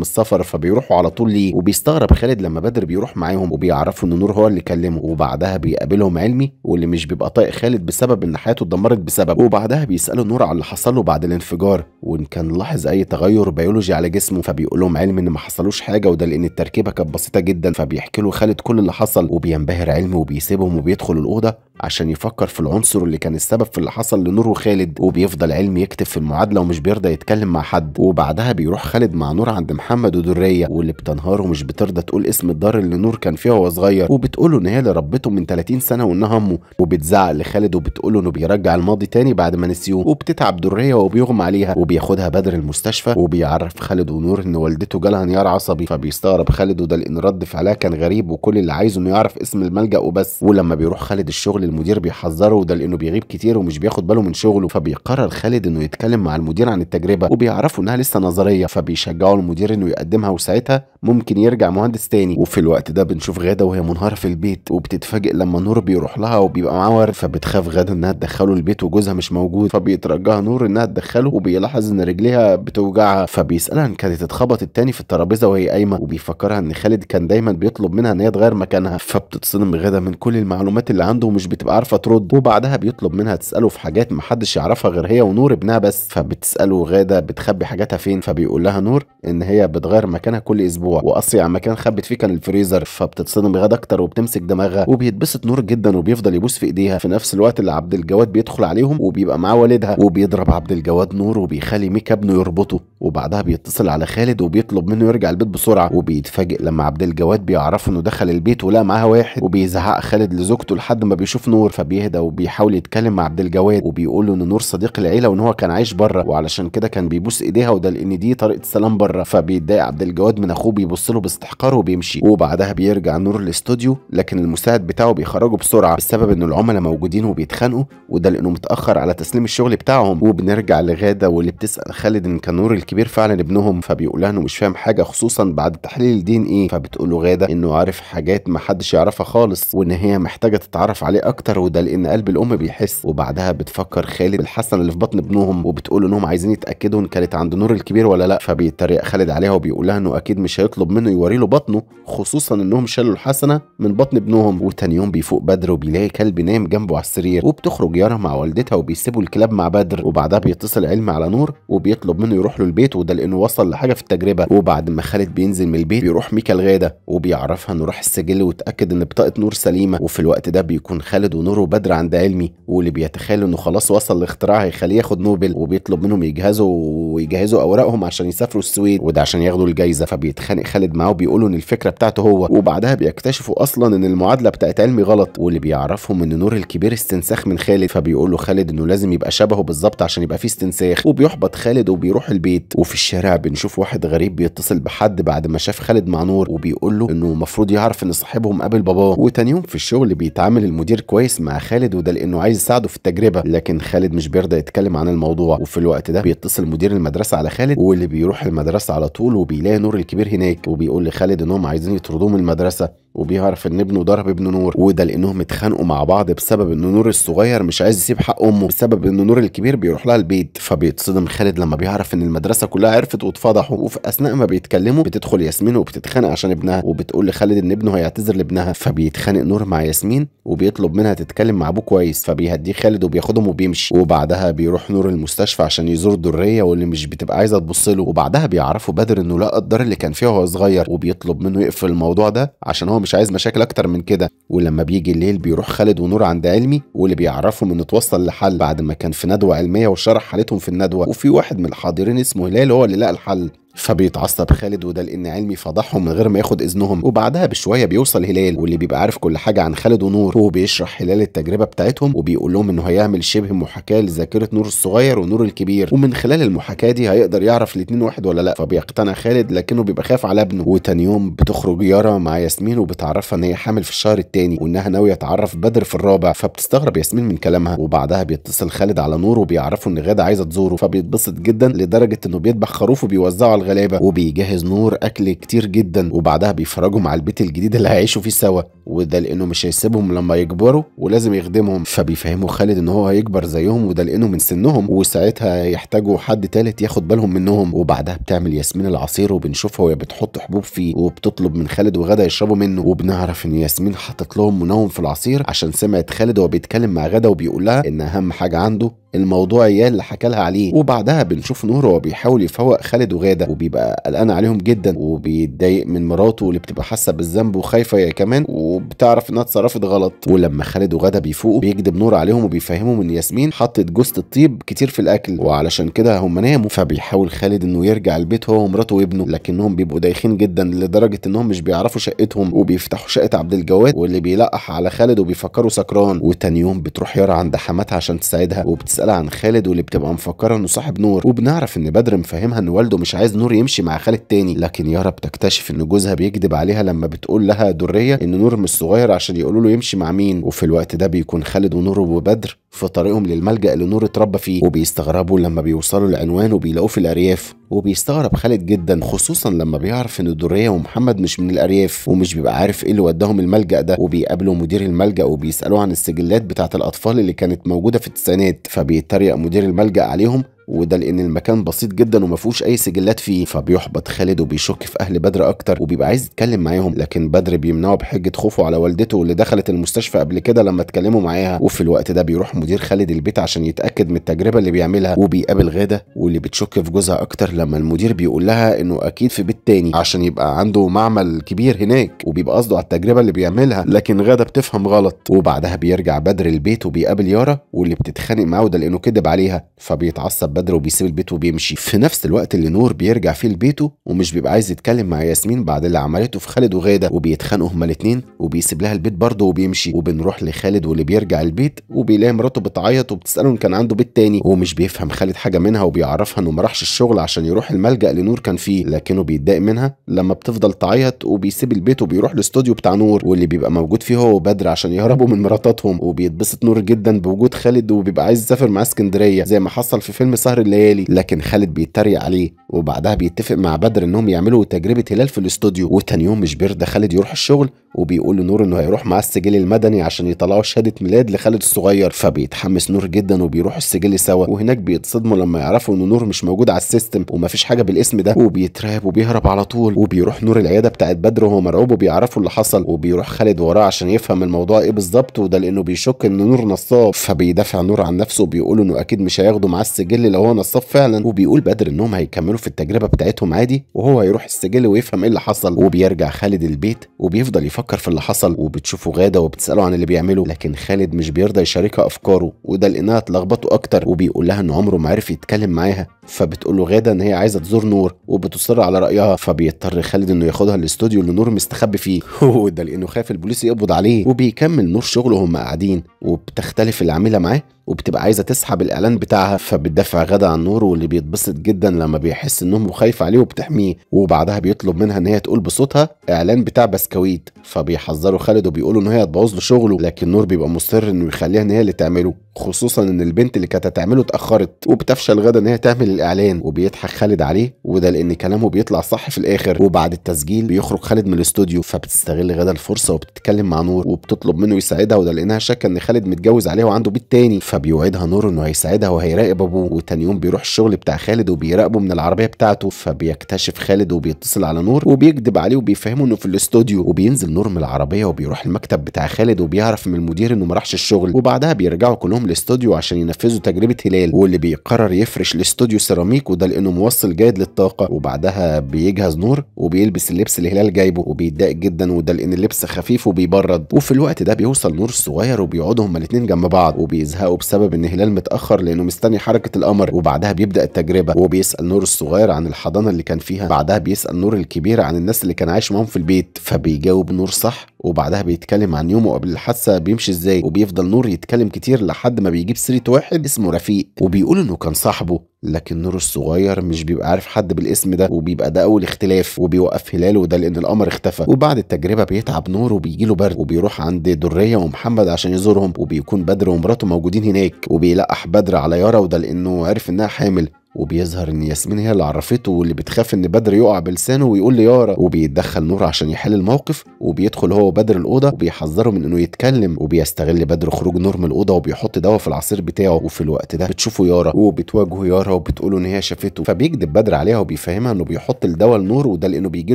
[SPEAKER 1] السفر فبيروحوا على طول ليه وبيستغرب خالد لما بدر بيروح معاهم وبيعرفوا ان نور هو اللي كلمه وبعدها بيقابلهم علمي واللي مش بيبقى طايق خالد بسبب ان حياته اتدمرت بسبب وبعدها بيسالوا نور على اللي حصل له بعد الانفجار وان كان لاحظ اي تغير بيولوجي على جسمه فبيقول لهم علمي ان ما حصلوش حاجه وده لان التركيبه كانت بسيطه جدا فبيحكي له خالد كل اللي حصل وبينبهر علمي وبيسيبهم وبيدخل الاوضه عشان يفكر في العنصر اللي كان السبب في اللي حصل لنور وخالد خالد وبيفضل علمي يكتب في المعادله ومش بيرضى يتكلم مع حد وبعدها بيروح خالد مع نور عند محمد ودريه واللي بتنهار ومش بترضى تقول اسم الدار اللي نور كان فيها وهو صغير وبتقول له ان هي اللي ربته من 30 سنه وانها امه وبتزعق لخالد وبتقول له انه بيرجع الماضي تاني بعد ما نسيوه وبتتعب دريه وبيغمى عليها وبياخدها بدر المستشفى وبيعرف خالد ونور ان والدته جالها انهيار عصبي فبيستغرب خالد وده لان رد فعلها كان غريب وكل اللي عايزه انه يعرف اسم الملجا وبس ولما بيروح خالد الشغل المدير بيحذره وده لانه بيغيب كتير ومش بياخد باله من شغله فبيقرر خالد انه يتكلم مع المدير عن التجربه وبيعرفوا انها لسه نظريه فبيشجعوا المدير انه يقدمها وساعتها ممكن يرجع مهندس تاني وفي الوقت ده بنشوف غاده وهي منهاره في البيت وبتتفاجئ لما نور بيروح لها وبيبقى معاه ورد فبتخاف غاده انها تدخله البيت وجوزها مش موجود فبيترجاها نور انها تدخله وبيلاحظ ان رجليها بتوجعها فبيسالها ان كانت اتخبطت تاني في الترابيزه وهي قايمه وبيفكرها ان خالد كان دايما بيطلب منها ان هي تغير مكانها فبتتصدم غاده من كل المعلومات اللي عنده ومش بتبقى عارفه ترد وبعدها بيطلب منها تساله في حاجات محدش يعرفها غير هي ونور ابنها بس فبتساله غاده بتخبي حاجاتها فين فبيقول لها نور ان هي بتغير مكانها كل اسبوع واصيع مكان خبت فيه كان الفريزر فبتتصدم غاده اكتر وبتمسك دماغها وبيتبسط نور جدا وبيفضل يبوس في ايديها في نفس الوقت اللي عبد الجواد بيدخل عليهم وبيبقى معاه والدها وبيضرب عبد الجواد نور وبيخلي ميكا ابنه يربطه وبعدها بيتصل على خالد وبيطلب منه يرجع البيت بسرعه وبيتفاجئ لما عبد الجواد بيعرفه انه دخل البيت ولقى معاها واحد وبيزعق خالد لزوجته لحد ما بيشوف نور فبيهدى وبيحاول يتكلم مع عبد الجواد وبيقول له ان نور صديق العيله وان هو كان عايش بره وعلشان كده كان بيبوس ايديها وده لان دي طريقه السلام بره فبيتضايق عبد الجواد من اخوه بيبص له باستحقار وبيمشي وبعدها بيرجع نور الاستوديو لكن المساعد بتاعه بيخرجه بسرعه بسبب ان العملاء موجودين وبيتخانقوا وده لانه متاخر على تسليم الشغل بتاعهم وبنرجع لغاده واللي بتسال خالد ان كان نور الكبير فعلا ابنهم فبيقول لها انه مش فاهم حاجه خصوصا بعد تحليل الدين ايه فبتقول له غاده انه عارف حاجات ما حدش يعرفها خالص وان هي محتاجه تتعرف عليه اكتر وده لان قلب الام بيحس وبعدها بتفكر خالد بالحسن اللي في بطن ابنهم وبتقول انهم عايزين يتاكدوا ان كانت عند نور الكبير ولا لا فبيتريق خالد عليها وبيقول لها انه اكيد مش هيطلب منه يوري له بطنه خصوصا انهم شالوا الحسنه من بطن ابنهم وتاني يوم بيفوق بدر وبيلاقي كلب نايم جنبه على السرير وبتخرج يارا مع والدتها وبيسيبوا الكلاب مع بدر وبعدها بيتصل علم على نور وبيطلب منه يروح له البيت وده لانه وصل لحاجه في التجربه وبعد ما خالد بينزل من البيت بيروح ميكا الغاده وبيعرفها انه راح السجل وتاكد ان بطاقه نور سليمه وفي الوقت ده بيكون خالد ونور وبدر عند علمي واللي بيتخيل انه خلاص وصل الاختراع هيخليه ياخد نوبل وبيطلب منهم يجهزوا ويجهزوا اوراقهم عشان يسافروا السويد وده عشان ياخدوا الجايزه فبيتخانق خالد معاه وبيقولوا ان الفكره بتاعته هو وبعدها بيكتشفوا اصلا ان المعادله بتاعت علمي غلط واللي بيعرفهم ان نور الكبير استنساخ من خالد فبيقول له خالد انه لازم يبقى شبهه بالظبط عشان يبقى فيه استنساخ وبيحبط خالد وبيروح البيت وفي الشارع بنشوف واحد غريب بيتصل بحد بعد ما شاف خالد مع نور وبيقول له انه المفروض يعرف ان صاحبهم قابل باباه وتاني يوم في الشغل بيتعامل المدير كويس مع خالد وده لانه عايز يساعده في التجربه لكن خالد خالد مش بيرضى يتكلم عن الموضوع وفي الوقت ده بيتصل مدير المدرسه على خالد واللي بيروح المدرسه على طول وبيلاقي نور الكبير هناك وبيقول لخالد انهم عايزين يطردوه من المدرسه وبيعرف ان ابنه ضرب ابن نور وده لانهم اتخانقوا مع بعض بسبب ان نور الصغير مش عايز يسيب حق امه بسبب ان نور الكبير بيروح لها البيت فبيتصدم خالد لما بيعرف ان المدرسه كلها عرفت واتفضحوا وفي اثناء ما بيتكلموا بتدخل ياسمين وبتتخانق عشان ابنها وبتقول لخالد ان ابنه هيعتذر لابنها فبيتخانق نور مع ياسمين وبيطلب منها تتكلم مع ابوه كويس فبيهديه خالد وبياخدهم وبيمشي وبعدها بيروح نور المستشفى عشان يزور الدريه واللي مش بتبقى عايزه تبص له وبعدها بيعرفوا بدر انه لقى الدار اللي كان فيها وهو صغير وبيطلب منه يقفل الموضوع ده عشان هو مش عايز مشاكل اكتر من كده ولما بيجي الليل بيروح خالد ونور عند علمي واللي بيعرفهم انه اتوصل لحل بعد ما كان في ندوه علميه وشرح حالتهم في الندوه وفي واحد من الحاضرين اسمه هلال هو اللي لقى الحل فبيتعصب خالد وده لان علمي فضحهم من غير ما ياخد اذنهم وبعدها بشويه بيوصل هلال واللي بيبقى عارف كل حاجه عن خالد ونور وبيشرح بيشرح هلال التجربه بتاعتهم وبيقول لهم انه هيعمل شبه محاكاه لذاكره نور الصغير ونور الكبير ومن خلال المحاكاه دي هيقدر يعرف الاثنين واحد ولا لا فبيقتنع خالد لكنه بيبقى خايف على ابنه وتاني يوم بتخرج يارا مع ياسمين وبتعرفها ان هي حامل في الشهر الثاني وانها ناويه تعرف بدر في الرابع فبتستغرب ياسمين من كلامها وبعدها بيتصل خالد على نور وبيعرفه ان غاده عايزه تزوره فبيتبسط جدا لدرجه انه بيذبح خروف وبيوزعه على الغلابه وبيجهز نور اكل كتير جدا وبعدها بيفرجهم على البيت الجديد اللي هيعيشوا فيه سوا وده لانه مش هيسيبهم لما يكبروا ولازم يخدمهم فبيفهموا خالد ان هو هيكبر زيهم وده لانه من سنهم وساعتها يحتاجوا حد تالت ياخد بالهم منهم وبعدها بتعمل ياسمين العصير وبنشوفها وهي بتحط حبوب فيه وبتطلب من خالد وغدا يشربوا منه وبنعرف ان ياسمين حطت لهم منوم في العصير عشان سمعت خالد وهو بيتكلم مع غدا وبيقول لها ان اهم حاجه عنده الموضوع اياه اللي حكى لها عليه وبعدها بنشوف نور وهو بيحاول يفوق خالد وغاده وبيبقى قلقان عليهم جدا وبيتضايق من مراته اللي بتبقى حاسه بالذنب وخايفه هي كمان وبتعرف انها اتصرفت غلط ولما خالد وغاده بيفوقوا بيكدب نور عليهم وبيفهمهم ان ياسمين حطت جوزه الطيب كتير في الاكل وعلشان كده هم ناموا فبيحاول خالد انه يرجع البيت هو ومراته وابنه لكنهم بيبقوا دايخين جدا لدرجه انهم مش بيعرفوا شقتهم وبيفتحوا شقه عبد الجواد واللي بيلقح على خالد وبيفكروا سكران وتاني يوم بتروح يارا عند حماتها عشان تساعدها وبتس بتسال عن خالد واللي بتبقى مفكره انه صاحب نور وبنعرف ان بدر مفهمها ان والده مش عايز نور يمشي مع خالد تاني لكن يارا بتكتشف ان جوزها بيكذب عليها لما بتقول لها دريه ان نور مش صغير عشان يقولوا له يمشي مع مين وفي الوقت ده بيكون خالد ونور وبدر في طريقهم للملجأ اللي نور اتربى فيه وبيستغربوا لما بيوصلوا العنوان وبيلاقوه في الأرياف وبيستغرب خالد جدا خصوصا لما بيعرف ان دريه ومحمد مش من الارياف ومش بيبقى عارف ايه اللي وداهم الملجا ده وبيقابلوا مدير الملجا وبيسالوه عن السجلات بتاعه الاطفال اللي كانت موجوده في التسعينات فبيتريق مدير الملجا عليهم وده لان المكان بسيط جدا وما فيهوش اي سجلات فيه فبيحبط خالد وبيشك في اهل بدر اكتر وبيبقى عايز يتكلم معاهم لكن بدر بيمنعه بحجه خوفه على والدته اللي دخلت المستشفى قبل كده لما اتكلموا معاها وفي الوقت ده بيروح مدير خالد البيت عشان يتاكد من التجربه اللي بيعملها وبيقابل غاده واللي بتشك في جوزها اكتر لما المدير بيقول لها انه اكيد في بيت تاني عشان يبقى عنده معمل كبير هناك وبيبقى قصده على التجربه اللي بيعملها لكن غاده بتفهم غلط وبعدها بيرجع بدر البيت وبيقابل يارا واللي بتتخانق معاه وده لانه كدب عليها فبيتعصب بدر وبيسيب البيت وبيمشي في نفس الوقت اللي نور بيرجع فيه لبيته ومش بيبقى عايز يتكلم مع ياسمين بعد اللي عملته في خالد وغاده وبيتخانقوا هما الاثنين وبيسيب لها البيت برضه وبيمشي وبنروح لخالد واللي بيرجع البيت وبيلاقي مراته بتعيط وبتساله ان كان عنده بيت تاني ومش بيفهم خالد حاجه منها وبيعرفها انه ما راحش الشغل عشان يروح الملجا اللي نور كان فيه لكنه بيتضايق منها لما بتفضل تعيط وبيسيب البيت وبيروح الاستوديو بتاع نور واللي بيبقى موجود فيه هو وبدر عشان يهربوا من مراتاتهم وبيتبسط نور جدا بوجود خالد وبيبقى عايز يسافر مع اسكندريه زي ما حصل في فيلم سهر الليالي لكن خالد بيتريق عليه وبعدها بيتفق مع بدر انهم يعملوا تجربه هلال في الاستوديو وتاني يوم مش بيرضى خالد يروح الشغل وبيقول لنور انه هيروح معاه السجل المدني عشان يطلعوا شهاده ميلاد لخالد الصغير فبيتحمس نور جدا وبيروح السجل سوا وهناك بيتصدموا لما يعرفوا ان نور مش موجود على السيستم ومفيش حاجه بالاسم ده وبيترهب وبيهرب على طول وبيروح نور العياده بتاعت بدر وهو مرعوب وبيعرفوا اللي حصل وبيروح خالد وراه عشان يفهم الموضوع ايه بالظبط وده لانه بيشك ان نور نصاب فبيدافع نور عن نفسه وبيقول انه اكيد مش هياخده مع السجل لو هو نصاب فعلا وبيقول بدر انهم هيكملوا في التجربه بتاعتهم عادي وهو هيروح السجل ويفهم ايه اللي حصل وبيرجع خالد البيت وبيفضل يفكر في اللي حصل وبتشوفه غاده وبتساله عن اللي بيعمله لكن خالد مش بيرضى يشاركها افكاره وده لانها تلخبطه اكتر وبيقول لها ان عمره ما عرف يتكلم معاها فبتقول له غاده ان هي عايزه تزور نور وبتصر على رايها فبيضطر خالد انه ياخدها الاستوديو اللي نور مستخبي فيه [laughs] وده لانه خاف البوليس يقبض عليه وبيكمل نور شغله هم قاعدين وبتختلف العامله معاه وبتبقى عايزه تسحب الاعلان بتاعها فبتدافع غدا عن نور واللي بيتبسط جدا لما بيحس ان امه خايفه عليه وبتحميه وبعدها بيطلب منها ان هي تقول بصوتها اعلان بتاع بسكويت فبيحذروا خالد وبيقولوا ان هي هتبوظ له شغله لكن نور بيبقى مصر انه يخليها ان هي اللي تعمله خصوصا ان البنت اللي كانت هتعمله اتاخرت وبتفشل غدا ان هي تعمل الاعلان وبيضحك خالد عليه وده لان كلامه بيطلع صح في الاخر وبعد التسجيل بيخرج خالد من الاستوديو فبتستغل غدا الفرصه وبتتكلم مع نور وبتطلب منه يساعدها وده لانها شاكه ان خالد متجوز عليها وعنده بيت تاني فبيوعدها نور انه هيساعدها وهيراقب ابوه وتاني يوم بيروح الشغل بتاع خالد وبيراقبه من العربيه بتاعته فبيكتشف خالد وبيتصل على نور وبيكذب عليه وبيفهمه انه في الاستوديو وبينزل نور من العربيه وبيروح المكتب بتاع خالد وبيعرف من المدير انه ما راحش الشغل وبعدها بيرجعوا كلهم الاستوديو عشان ينفذوا تجربه هلال واللي بيقرر يفرش الاستوديو سيراميك وده لانه موصل جيد للطاقه وبعدها بيجهز نور وبيلبس اللبس اللي هلال جايبه وبيتضايق جدا وده لان اللبس خفيف وبيبرد وفي الوقت ده بيوصل نور الصغير وبيقعدوا هما الاثنين جنب بعض وبيزهقوا بسبب ان هلال متاخر لانه مستني حركه القمر وبعدها بيبدا التجربه وبيسال نور الصغير عن الحضانه اللي كان فيها بعدها بيسال نور الكبير عن الناس اللي كان عايش معاهم في البيت فبيجاوب نور صح وبعدها بيتكلم عن يومه قبل الحادثه بيمشي ازاي وبيفضل نور يتكلم كتير لحد ما بيجيب سيره واحد اسمه رفيق وبيقول انه كان صاحبه لكن نور الصغير مش بيبقى عارف حد بالاسم ده وبيبقى ده اول اختلاف وبيوقف هلال وده لان القمر اختفى وبعد التجربه بيتعب نور وبيجي له برد وبيروح عند دريه ومحمد عشان يزورهم وبيكون بدر ومراته موجودين هناك وبيلقح بدر على يارا وده لانه عرف انها حامل وبيظهر ان ياسمين هي اللي عرفته واللي بتخاف ان بدر يقع بلسانه ويقول ليارا وبيتدخل نور عشان يحل الموقف وبيدخل هو وبدر الاوضه وبيحذره من انه يتكلم وبيستغل بدر خروج نور من الاوضه وبيحط دواء في العصير بتاعه وفي الوقت ده بتشوفه يارا وبتواجهه يارا وبتقوله ان هي شافته فبيكذب بدر عليها وبيفهمها انه بيحط الدواء لنور وده لانه بيجي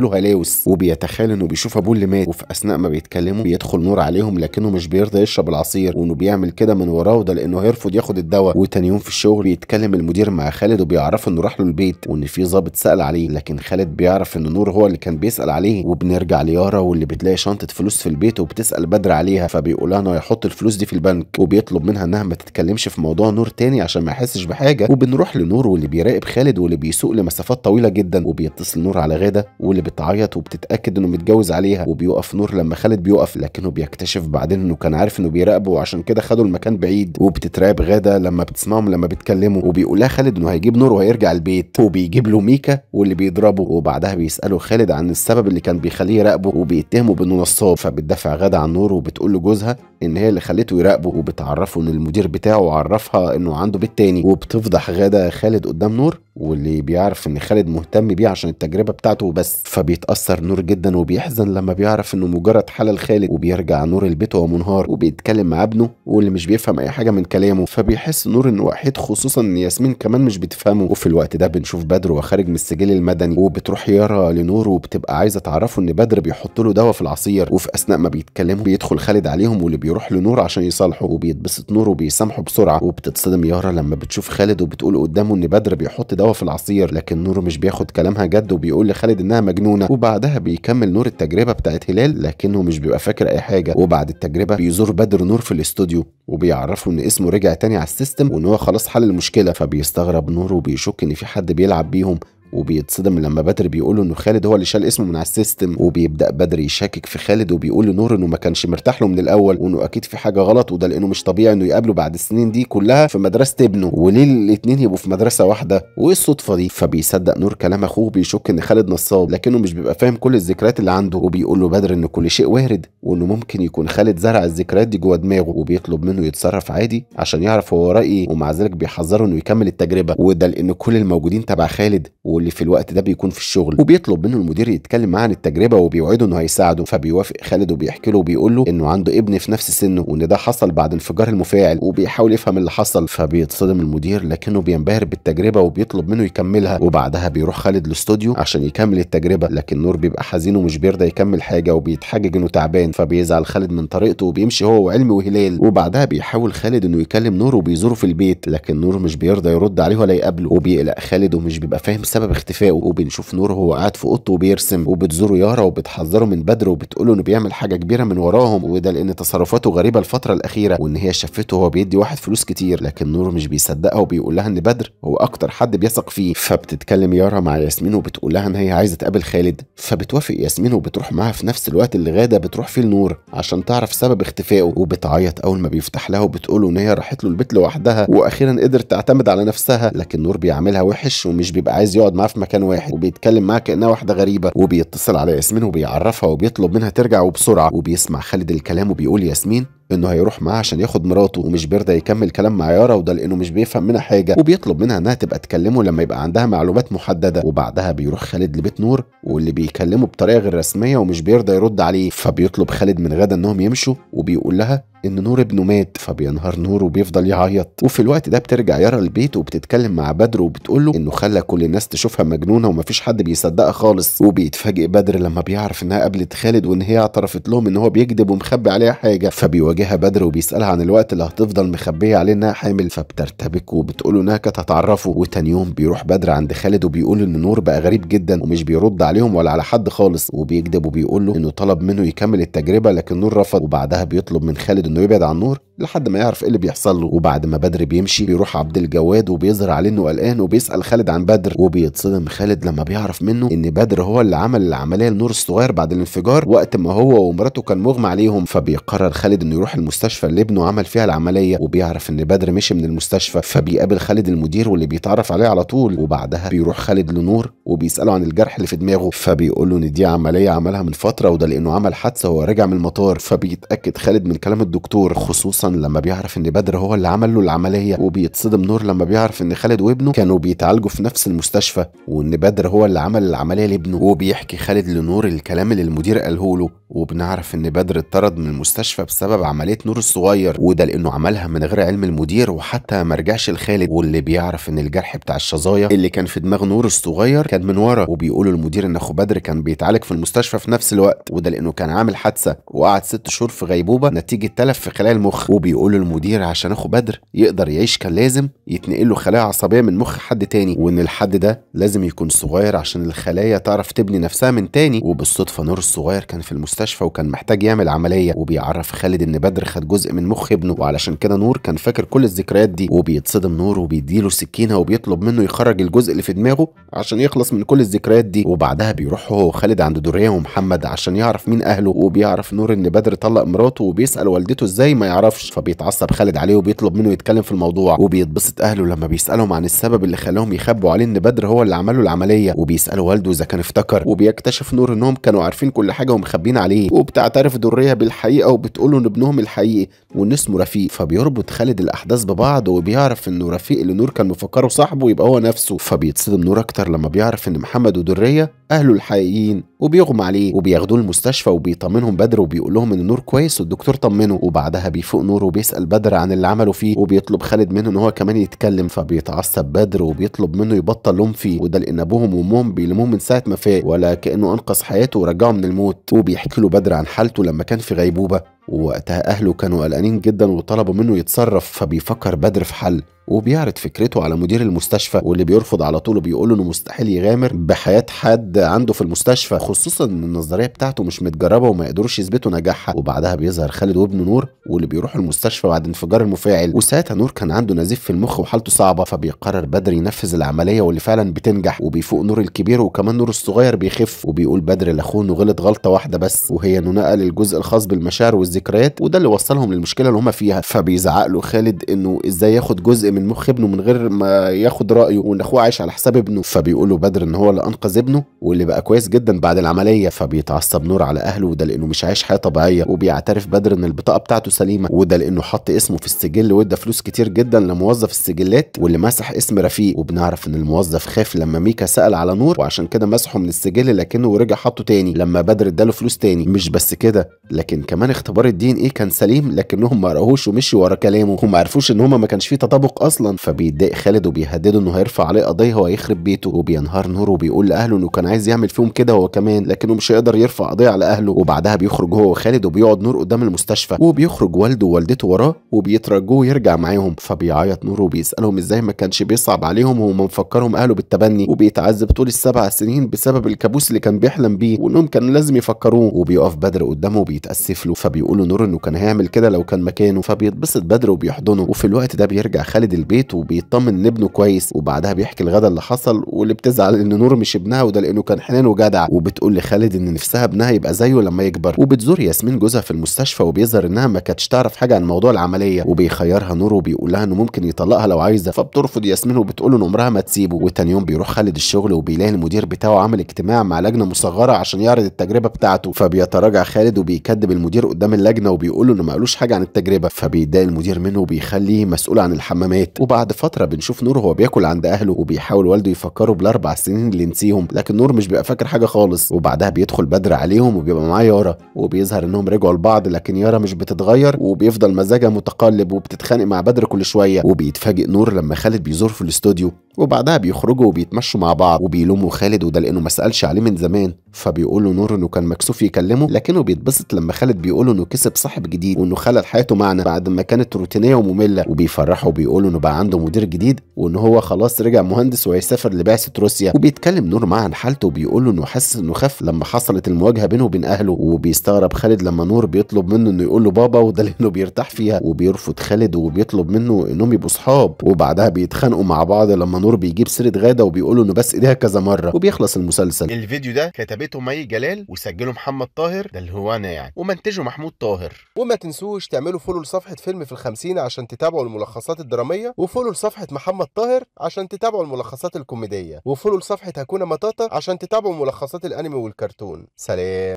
[SPEAKER 1] له هلاوس وبيتخيل انه بيشوف ابوه اللي مات وفي اثناء ما بيتكلموا بيدخل نور عليهم لكنه مش بيرضى يشرب العصير وانه بيعمل كده من وراه وده لانه هيرفض ياخد الدواء وتاني يوم في الشغل بيتكلم المدير مع خالد وبيعرفوا انه راح له البيت وان في ظابط سال عليه لكن خالد بيعرف ان نور هو اللي كان بيسال عليه وبنرجع ليارا واللي بتلاقي شنطه فلوس في البيت وبتسال بدر عليها فبيقول لها انه هيحط الفلوس دي في البنك وبيطلب منها انها ما تتكلمش في موضوع نور تاني عشان ما يحسش بحاجه وبنروح لنور واللي بيراقب خالد واللي بيسوق لمسافات طويله جدا وبيتصل نور على غاده واللي بتعيط وبتتاكد انه متجوز عليها وبيوقف نور لما خالد بيوقف لكنه بيكتشف بعدين انه كان عارف انه بيراقبه وعشان كده خدوا المكان بعيد وبتتراقب غاده لما بتسمعهم لما بيتكلموا وبيقول لها خالد انه هيجيب نور وهيرجع البيت وبيجيب له ميكا واللي بيضربه وبعدها بيساله خالد عن السبب اللي كان بيخليه يراقبه وبيتهمه بانه نصاب فبتدافع غاده عن نور وبتقول لجوزها ان هي اللي خليته يراقبه وبتعرفه ان المدير بتاعه عرفها انه عنده بيت تاني وبتفضح غاده خالد قدام نور واللي بيعرف ان خالد مهتم بيه عشان التجربه بتاعته وبس فبيتاثر نور جدا وبيحزن لما بيعرف انه مجرد حاله لخالد وبيرجع نور البيت وهو منهار وبيتكلم مع ابنه واللي مش بيفهم اي حاجه من كلامه فبيحس نور انه وحيد خصوصا ان ياسمين كمان مش بتفهمه وفي الوقت ده بنشوف بدر وخارج من السجل المدني وبتروح يارا لنور وبتبقى عايزه تعرفه ان بدر بيحط له دواء في العصير وفي اثناء ما بيتكلموا بيدخل خالد عليهم واللي بيروح لنور عشان يصالحه وبيتبسط نور وبيسامحه بسرعه وبتتصدم يارا لما بتشوف خالد وبتقول قدامه ان بدر بيحط دواء اه في العصير لكن نور مش بياخد كلامها جد وبيقول لخالد انها مجنونه وبعدها بيكمل نور التجربه بتاعت هلال لكنه مش بيبقى فاكر اي حاجه وبعد التجربه بيزور بدر نور في الاستوديو وبيعرفه ان اسمه رجع تاني على السيستم وان هو خلاص حل المشكله فبيستغرب نور وبيشك ان في حد بيلعب بيهم وبيتصدم لما بدر بيقول له انه خالد هو اللي شال اسمه من على السيستم وبيبدا بدر يشكك في خالد وبيقول لنور انه ما كانش مرتاح له من الاول وانه اكيد في حاجه غلط وده لانه مش طبيعي انه يقابله بعد السنين دي كلها في مدرسه ابنه وليه الاثنين يبقوا في مدرسه واحده وايه الصدفه دي فبيصدق نور كلام اخوه بيشك ان خالد نصاب لكنه مش بيبقى فاهم كل الذكريات اللي عنده وبيقول له بدر ان كل شيء وارد وانه ممكن يكون خالد زرع الذكريات دي جوه دماغه وبيطلب منه يتصرف عادي عشان يعرف هو ايه ومع ذلك بيحذره انه يكمل التجربه وده لان كل الموجودين تبع خالد اللي في الوقت ده بيكون في الشغل وبيطلب منه المدير يتكلم معاه عن التجربه وبيوعده انه هيساعده فبيوافق خالد وبيحكي له وبيقول له انه عنده ابن في نفس سنه وان ده حصل بعد انفجار المفاعل وبيحاول يفهم اللي حصل فبيتصدم المدير لكنه بينبهر بالتجربه وبيطلب منه يكملها وبعدها بيروح خالد الاستوديو عشان يكمل التجربه لكن نور بيبقى حزين ومش بيرضى يكمل حاجه وبيتحجج انه تعبان فبيزعل خالد من طريقته وبيمشي هو وعلمي وهلال وبعدها بيحاول خالد انه يكلم نور وبيزوره في البيت لكن نور مش بيرضى يرد عليه ولا يقابله وبيقلق خالد ومش بيبقى فاهم سبب بسبب اختفائه وبنشوف نور هو قاعد في اوضته وبيرسم وبتزوره يارا وبتحذره من بدر وبتقوله انه بيعمل حاجه كبيره من وراهم وده لان تصرفاته غريبه الفتره الاخيره وان هي شافته وهو بيدي واحد فلوس كتير لكن نور مش بيصدقها وبيقول لها ان بدر هو اكتر حد بيثق فيه فبتتكلم يارا مع ياسمين وبتقول لها ان هي عايزه تقابل خالد فبتوافق ياسمين وبتروح معاها في نفس الوقت اللي غاده بتروح فيه لنور عشان تعرف سبب اختفائه وبتعيط اول ما بيفتح لها وبتقوله ان هي راحت له البيت لوحدها واخيرا قدرت تعتمد على نفسها لكن نور بيعملها وحش ومش بيبقى عايز يقعد معاه في مكان واحد وبيتكلم معاها كانها واحده غريبه وبيتصل على ياسمين وبيعرفها وبيطلب منها ترجع وبسرعه وبيسمع خالد الكلام وبيقول ياسمين انه هيروح معاه عشان ياخد مراته ومش بيرضى يكمل كلام مع يارا وده لانه مش بيفهم منها حاجه وبيطلب منها انها تبقى تكلمه لما يبقى عندها معلومات محدده وبعدها بيروح خالد لبيت نور واللي بيكلمه بطريقه غير رسميه ومش بيرضى يرد عليه فبيطلب خالد من غدا انهم يمشوا وبيقول لها ان نور ابنه مات فبينهار نور وبيفضل يعيط وفي الوقت ده بترجع يارا البيت وبتتكلم مع بدر وبتقول له انه خلى كل الناس تشوفها مجنونه ومفيش حد بيصدقها خالص وبيتفاجئ بدر لما بيعرف انها قابلت خالد وان هي اعترفت لهم ان هو بيكذب ومخبي عليها حاجه فبيواجه بيواجهها بدر وبيسالها عن الوقت اللي هتفضل مخبيه عليه انها حامل فبترتبك وبتقوله انها كانت هتعرفه وتاني يوم بيروح بدر عند خالد وبيقول ان نور بقى غريب جدا ومش بيرد عليهم ولا على حد خالص وبيكذب وبيقول له انه طلب منه يكمل التجربه لكن نور رفض وبعدها بيطلب من خالد انه يبعد عن نور لحد ما يعرف ايه اللي بيحصل له وبعد ما بدر بيمشي بيروح عبد الجواد وبيظهر عليه انه قلقان وبيسال خالد عن بدر وبيتصدم خالد لما بيعرف منه ان بدر هو اللي عمل العمليه لنور الصغير بعد الانفجار وقت ما هو ومراته كان مغمى عليهم فبيقرر خالد انه يروح المستشفى اللي ابنه عمل فيها العمليه وبيعرف ان بدر مشي من المستشفى فبيقابل خالد المدير واللي بيتعرف عليه على طول وبعدها بيروح خالد لنور وبيساله عن الجرح اللي في دماغه فبيقول له ان دي عمليه عملها من فتره وده لانه عمل حادثه وهو راجع من المطار فبيتاكد خالد من كلام الدكتور خصوصا اصلا لما بيعرف ان بدر هو اللي عمل له العمليه وبيتصدم نور لما بيعرف ان خالد وابنه كانوا بيتعالجوا في نفس المستشفى وان بدر هو اللي عمل العمليه لابنه وبيحكي خالد لنور الكلام اللي المدير قاله له وبنعرف ان بدر اتطرد من المستشفى بسبب عمليه نور الصغير وده لانه عملها من غير علم المدير وحتى ما رجعش لخالد واللي بيعرف ان الجرح بتاع الشظايا اللي كان في دماغ نور الصغير كان من ورا وبيقولوا المدير ان اخو بدر كان بيتعالج في المستشفى في نفس الوقت وده لانه كان عامل حادثه وقعد ست شهور في غيبوبه نتيجه تلف في خلايا المخ وبيقول المدير عشان اخو بدر يقدر يعيش كان لازم يتنقل له خلايا عصبيه من مخ حد تاني وان الحد ده لازم يكون صغير عشان الخلايا تعرف تبني نفسها من تاني وبالصدفه نور الصغير كان في المستشفى وكان محتاج يعمل عمليه وبيعرف خالد ان بدر خد جزء من مخ ابنه وعلشان كده نور كان فاكر كل الذكريات دي وبيتصدم نور وبيديله سكينه وبيطلب منه يخرج الجزء اللي في دماغه عشان يخلص من كل الذكريات دي وبعدها بيروح هو وخالد عند دريه ومحمد عشان يعرف مين اهله وبيعرف نور ان بدر طلق مراته وبيسال والدته ازاي ما يعرفش النقاش فبيتعصب خالد عليه وبيطلب منه يتكلم في الموضوع وبيتبسط اهله لما بيسالهم عن السبب اللي خلاهم يخبوا عليه ان بدر هو اللي عمله العمليه وبيسالوا والده اذا كان افتكر وبيكتشف نور انهم كانوا عارفين كل حاجه ومخبين عليه وبتعترف دريه بالحقيقه وبتقول ان ابنهم الحقيقي وان اسمه رفيق فبيربط خالد الاحداث ببعض وبيعرف انه رفيق اللي نور كان مفكره صاحبه يبقى هو نفسه فبيتصدم نور اكتر لما بيعرف ان محمد ودريه اهله الحقيقيين وبيغمى عليه وبياخدوه المستشفى وبيطمنهم بدر وبيقول لهم ان نور كويس والدكتور طمنه وبعدها بيفوق نور وبيسال بدر عن اللي عمله فيه وبيطلب خالد منه ان هو كمان يتكلم فبيتعصب بدر وبيطلب منه يبطل لوم فيه وده لان ابوهم وامهم بيلموه من ساعه ما فاق ولا كانه انقذ حياته ورجعه من الموت وبيحكي له بدر عن حالته لما كان في غيبوبه ووقتها أهله كانوا قلقانين جدا وطلبوا منه يتصرف فبيفكر بدر في حل وبيعرض فكرته على مدير المستشفى واللي بيرفض على طول وبيقول انه مستحيل يغامر بحياه حد عنده في المستشفى خصوصا ان النظريه بتاعته مش متجربه وما يقدروش يثبتوا نجاحها وبعدها بيظهر خالد وابنه نور واللي بيروح المستشفى بعد انفجار المفاعل وساعتها نور كان عنده نزيف في المخ وحالته صعبه فبيقرر بدر ينفذ العمليه واللي فعلا بتنجح وبيفوق نور الكبير وكمان نور الصغير بيخف وبيقول بدر لاخوه انه غلط غلطه واحده بس وهي انه نقل الجزء الخاص بالمشاعر ذكريات وده اللي وصلهم للمشكله اللي هم فيها فبيزعق له خالد انه ازاي ياخد جزء من مخ ابنه من غير ما ياخد رايه وان اخوه عايش على حساب ابنه فبيقول له بدر ان هو اللي انقذ ابنه واللي بقى كويس جدا بعد العمليه فبيتعصب نور على اهله وده لانه مش عايش حياه طبيعيه وبيعترف بدر ان البطاقه بتاعته سليمه وده لانه حط اسمه في السجل وادى فلوس كتير جدا لموظف السجلات واللي مسح اسم رفيق وبنعرف ان الموظف خاف لما ميكا سال على نور وعشان كده مسحه من السجل لكنه رجع حطه تاني لما بدر اداله فلوس تاني مش بس كده لكن كمان اختبار اختيار الدي ان ايه كان سليم لكنهم ما راهوش ومشي ورا كلامه وما عرفوش ان هما ما كانش فيه تطابق اصلا فبيتضايق خالد وبيهدده انه هيرفع عليه قضيه وهيخرب بيته وبينهار نوره وبيقول لاهله انه كان عايز يعمل فيهم كده هو كمان لكنه مش هيقدر يرفع قضيه على اهله وبعدها بيخرج هو وخالد وبيقعد نور قدام المستشفى وبيخرج والده ووالدته وراه وبيترجوه يرجع معاهم فبيعيط نور وبيسالهم ازاي ما كانش بيصعب عليهم وما مفكرهم اهله بالتبني وبيتعذب طول السبع سنين بسبب الكابوس اللي كان بيحلم بيه وانهم كانوا لازم يفكروه وبيقف بدر قدامه وبيتاسف له فبيقول بيقولوا نور انه كان هيعمل كده لو كان مكانه فبيتبسط بدر وبيحضنه وفي الوقت ده بيرجع خالد البيت وبيطمن ان ابنه كويس وبعدها بيحكي الغدا اللي حصل واللي بتزعل ان نور مش ابنها وده لانه كان حنان وجدع وبتقول لخالد ان نفسها ابنها يبقى زيه لما يكبر وبتزور ياسمين جوزها في المستشفى وبيظهر انها ما كانتش تعرف حاجه عن موضوع العمليه وبيخيرها نور وبيقول لها انه ممكن يطلقها لو عايزه فبترفض ياسمين وبتقول له ان عمرها ما تسيبه وتاني يوم بيروح خالد الشغل وبيلاقي المدير بتاعه عامل اجتماع مع لجنه مصغره عشان يعرض التجربه بتاعته فبيتراجع خالد وبيكذب المدير قدام اللجنه وبيقول له انه ما قالوش حاجه عن التجربه فبيضايق المدير منه وبيخليه مسؤول عن الحمامات وبعد فتره بنشوف نور هو بياكل عند اهله وبيحاول والده يفكره بالاربع سنين اللي نسيهم لكن نور مش بيبقى فاكر حاجه خالص وبعدها بيدخل بدر عليهم وبيبقى معاه يارا وبيظهر انهم رجعوا لبعض لكن يارا مش بتتغير وبيفضل مزاجها متقلب وبتتخانق مع بدر كل شويه وبيتفاجئ نور لما خالد بيزور في الاستوديو وبعدها بيخرجوا وبيتمشوا مع بعض وبيلوموا خالد وده لانه ما سالش عليه من زمان فبيقول له نور انه كان مكسوف يكلمه لكنه بيتبسط لما خالد بيقول انه كسب صاحب جديد وانه خلى حياته معنى بعد ما كانت روتينيه وممله وبيفرحه وبيقول انه بقى عنده مدير جديد وان هو خلاص رجع مهندس وهيسافر لبعثه روسيا وبيتكلم نور معاه عن حالته وبيقول له انه حاسس انه خف لما حصلت المواجهه بينه وبين اهله وبيستغرب خالد لما نور بيطلب منه انه يقول له بابا وده لانه بيرتاح فيها وبيرفض خالد وبيطلب منه انهم يبقوا صحاب وبعدها بيتخانقوا مع بعض لما نور بيجيب سيره غاده وبيقول انه بس ايديها كذا مره وبيخلص المسلسل الفيديو ده كتبته بيته مي جلال وسجله محمد طاهر ده اللي هو انا يعني ومنتجه محمود طاهر وما تنسوش تعملوا فولو لصفحه فيلم في الخمسين عشان تتابعوا الملخصات الدراميه وفولو لصفحه محمد طاهر عشان تتابعوا الملخصات الكوميديه وفولو لصفحه هكونا مطاطا عشان تتابعوا ملخصات الانمي والكرتون سلام